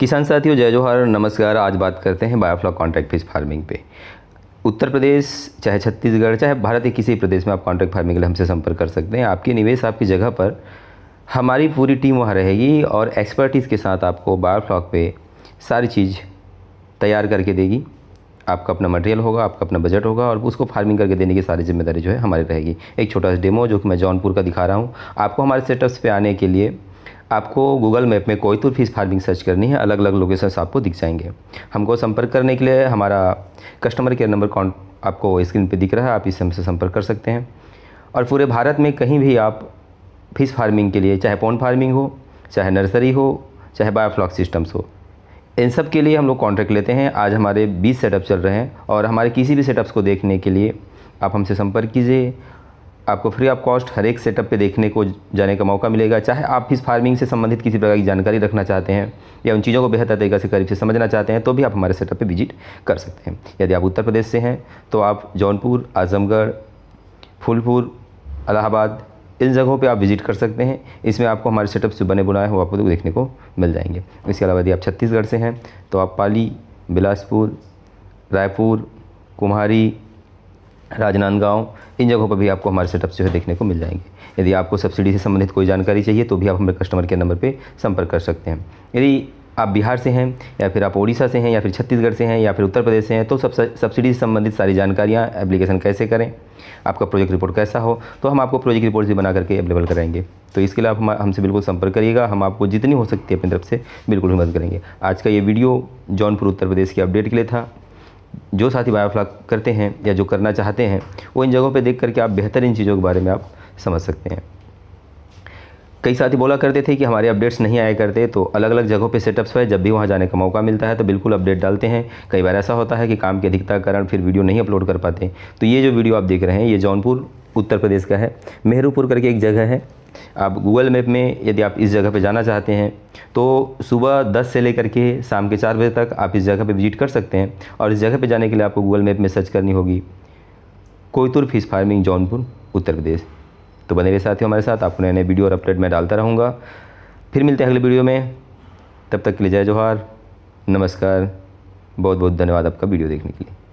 किसान साथियों जय जोहार नमस्कार आज बात करते हैं बायोफ्लॉक कॉन्ट्रैक्ट फिश फार्मिंग पे उत्तर प्रदेश चाहे छत्तीसगढ़ चाहे भारत के किसी प्रदेश में आप कॉन्ट्रैक्ट फार्मिंग के लिए हमसे संपर्क कर सकते हैं आपके निवेश आपकी जगह पर हमारी पूरी टीम वहाँ रहेगी और एक्सपर्टीज़ के साथ आपको बायोफ्लॉक पे सारी चीज़ तैयार करके देगी आपका अपना मटेरियल होगा आपका अपना बजट होगा और उसको फार्मिंग करके देने की सारी जिम्मेदारी जो है हमारी रहेगी एक छोटा सा डेमो जो कि मैं जौनपुर का दिखा रहा हूँ आपको हमारे सेटअप्स पे आने के लिए आपको गूगल मैप में कोई तो फिश फार्मिंग सर्च करनी है अलग अलग लोकेशंस आपको दिख जाएंगे हमको संपर्क करने के लिए हमारा कस्टमर केयर नंबर कौन आपको स्क्रीन पे दिख रहा है आप इससे हमसे संपर्क कर सकते हैं और पूरे भारत में कहीं भी आप फिश फार्मिंग के लिए चाहे पोन फार्मिंग हो चाहे नर्सरी हो चाहे बायोफ्लॉक सिस्टम्स हो इन सब के लिए हम लोग कॉन्ट्रैक्ट लेते हैं आज हमारे बीस सेटअप चल रहे हैं और हमारे किसी भी सेटअप्स को देखने के लिए आप हमसे संपर्क कीजिए आपको फ्री ऑफ कॉस्ट हर एक सेटअप पे देखने को जाने का मौका मिलेगा चाहे आप फिश फार्मिंग से संबंधित किसी प्रकार की जानकारी रखना चाहते हैं या उन चीज़ों को बेहतर तरीके से करीब से समझना चाहते हैं तो भी आप हमारे सेटअप पर विजिट कर सकते हैं यदि आप उत्तर प्रदेश से हैं तो आप जौनपुर आजमगढ़ फूलपुर अलाहाबाद इन जगहों पर आप विजिट कर सकते हैं इसमें आपको हमारे सेटअप से बने बुनाए हुए आपको तो देखने को मिल जाएंगे इसके अलावा यदि आप छत्तीसगढ़ से हैं तो आप पाली बिलासपुर रायपुर कुम्हारी राजनांदगांव इन जगहों पर भी आपको हमारे सेटअप जो है देखने को मिल जाएंगे यदि आपको सब्सिडी से संबंधित कोई जानकारी चाहिए तो भी आप हमारे कस्टमर केयर नंबर पर संपर्क कर सकते हैं यदि आप बिहार से हैं या फिर आप ओडिशा से हैं या फिर छत्तीसगढ़ से हैं या फिर उत्तर प्रदेश से हैं तो सब सब्सिडी से संबंधित सारी जानकारियाँ एप्लीकेशन कैसे करें आपका प्रोजेक्ट रिपोर्ट कैसा हो तो हम आपको प्रोजेक्ट रिपोर्ट भी बना करके अवेलेबल कराएंगे तो इसके लिए आप हम हमसे बिल्कुल संपर्क करिएगा हम आपको जितनी हो सकती है अपनी तरफ से बिल्कुल भी मदद करेंगे आज का ये वीडियो जौनपुर उत्तर प्रदेश की अपडेट के लिए था जो साथी बायोफ्लॉग करते हैं या जो करना चाहते हैं वो इन जगहों पे देख करके आप बेहतर इन चीज़ों के बारे में आप समझ सकते हैं कई साथी बोला करते थे कि हमारे अपडेट्स नहीं आया करते तो अलग अलग जगहों पे सेटअप्स हुए जब भी वहाँ जाने का मौका मिलता है तो बिल्कुल अपडेट डालते हैं कई बार ऐसा होता है कि काम की अधिकता कारण फिर वीडियो नहीं अपलोड कर पाते तो ये जो वीडियो आप देख रहे हैं ये जौनपुर उत्तर प्रदेश का है मेहरूपुर करके एक जगह है आप गूगल मैप में यदि आप इस जगह पर जाना चाहते हैं तो सुबह 10 से लेकर के शाम के चार बजे तक आप इस जगह पर विजिट कर सकते हैं और इस जगह पर जाने के लिए आपको गूगल मैप में सर्च करनी होगी कोयतुर फिश फार्मिंग जौनपुर उत्तर प्रदेश तो बने रहिए साथियों हमारे साथ आपको नए नए वीडियो और अपडेट मैं डालता रहूँगा फिर मिलते हैं अगले वीडियो में तब तक के लिए जय जोहार नमस्कार बहुत बहुत धन्यवाद आपका वीडियो देखने के लिए